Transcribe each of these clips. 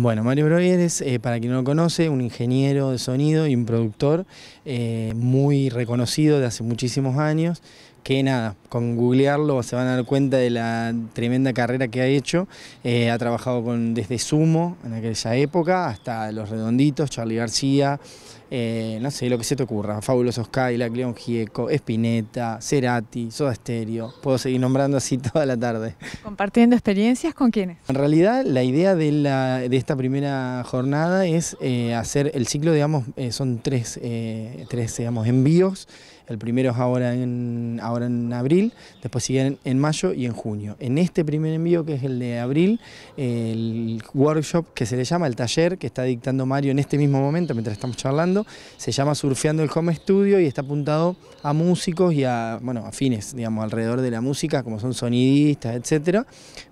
Bueno, Mario Breuer eh, para quien no lo conoce, un ingeniero de sonido y un productor eh, muy reconocido de hace muchísimos años, que nada, con googlearlo se van a dar cuenta de la tremenda carrera que ha hecho. Eh, ha trabajado con, desde Sumo, en aquella época, hasta Los Redonditos, Charlie García, no sé, lo que se te ocurra, Fabulosos Cadillac, León Gieco, Espineta, Cerati, Soda Stereo, puedo seguir nombrando así toda la tarde. ¿Compartiendo experiencias con quiénes? En realidad, la idea de, la, de esta primera jornada es eh, hacer el ciclo, digamos, eh, son tres, eh, tres digamos, envíos el primero es ahora en, ahora en abril, después siguen en mayo y en junio. En este primer envío, que es el de abril, el workshop que se le llama, el taller que está dictando Mario en este mismo momento, mientras estamos charlando, se llama Surfeando el Home Studio y está apuntado a músicos y a, bueno, a fines, digamos, alrededor de la música, como son sonidistas, etcétera,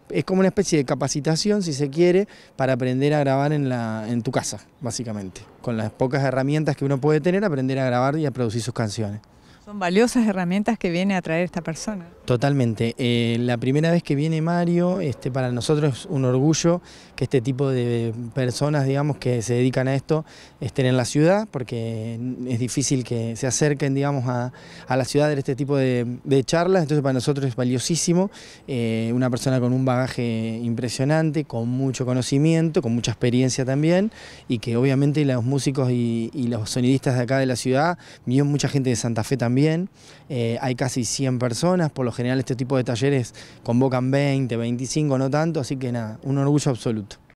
es como una especie de capacitación, si se quiere, para aprender a grabar en, la, en tu casa, básicamente. Con las pocas herramientas que uno puede tener, aprender a grabar y a producir sus canciones. Son valiosas herramientas que viene a traer esta persona. Totalmente. Eh, la primera vez que viene Mario, este, para nosotros es un orgullo que este tipo de personas, digamos, que se dedican a esto, estén en la ciudad, porque es difícil que se acerquen, digamos, a, la ciudad en este tipo de, charlas. Entonces, para nosotros es valiosísimo. Eh, una persona con un bagaje impresionante, con mucho conocimiento, con mucha experiencia también, y que obviamente los músicos y, los sonidistas de acá de la ciudad, vio mucha gente de Santa Fe también. Eh, hay casi 100 personas, por los general este tipo de talleres convocan 20, 25, no tanto, así que nada, un orgullo absoluto.